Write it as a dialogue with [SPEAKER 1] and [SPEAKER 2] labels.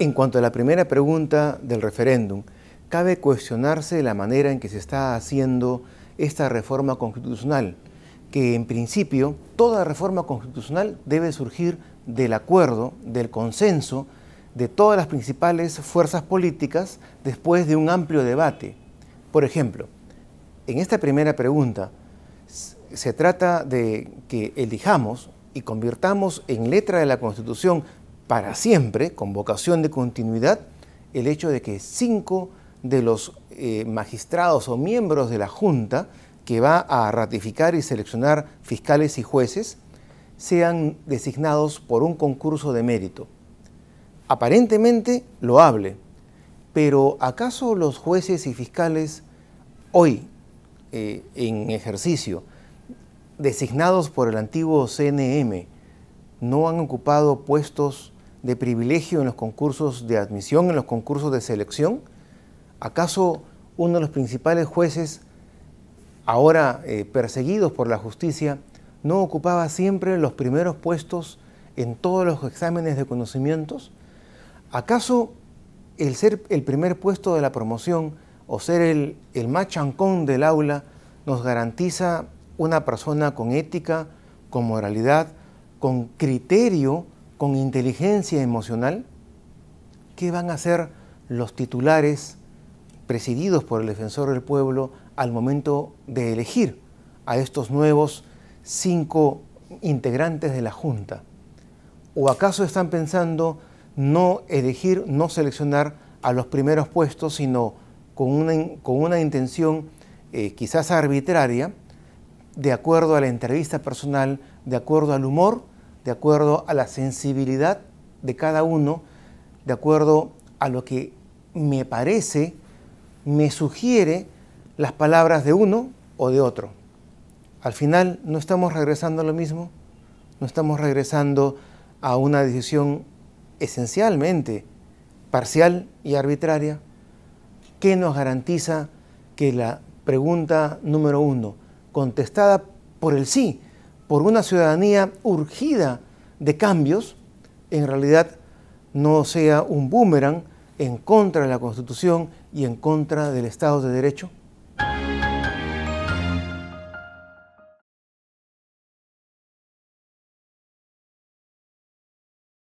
[SPEAKER 1] En cuanto a la primera pregunta del referéndum, cabe cuestionarse la manera en que se está haciendo esta reforma constitucional, que en principio toda reforma constitucional debe surgir del acuerdo, del consenso de todas las principales fuerzas políticas después de un amplio debate. Por ejemplo, en esta primera pregunta se trata de que elijamos y convirtamos en letra de la Constitución para siempre, con vocación de continuidad, el hecho de que cinco de los eh, magistrados o miembros de la Junta que va a ratificar y seleccionar fiscales y jueces sean designados por un concurso de mérito. Aparentemente lo hable, pero ¿acaso los jueces y fiscales hoy eh, en ejercicio, designados por el antiguo CNM, no han ocupado puestos de privilegio en los concursos de admisión, en los concursos de selección? ¿Acaso uno de los principales jueces, ahora eh, perseguidos por la justicia, no ocupaba siempre los primeros puestos en todos los exámenes de conocimientos? ¿Acaso el ser el primer puesto de la promoción o ser el, el más chancón del aula nos garantiza una persona con ética, con moralidad, con criterio con inteligencia emocional, ¿qué van a hacer los titulares presididos por el defensor del pueblo al momento de elegir a estos nuevos cinco integrantes de la Junta? ¿O acaso están pensando no elegir, no seleccionar a los primeros puestos, sino con una, con una intención eh, quizás arbitraria, de acuerdo a la entrevista personal, de acuerdo al humor de acuerdo a la sensibilidad de cada uno, de acuerdo a lo que me parece, me sugiere las palabras de uno o de otro. Al final no estamos regresando a lo mismo, no estamos regresando a una decisión esencialmente parcial y arbitraria. que nos garantiza que la pregunta número uno, contestada por el sí, por una ciudadanía urgida de cambios, en realidad no sea un boomerang en contra de la Constitución y en contra del Estado de Derecho?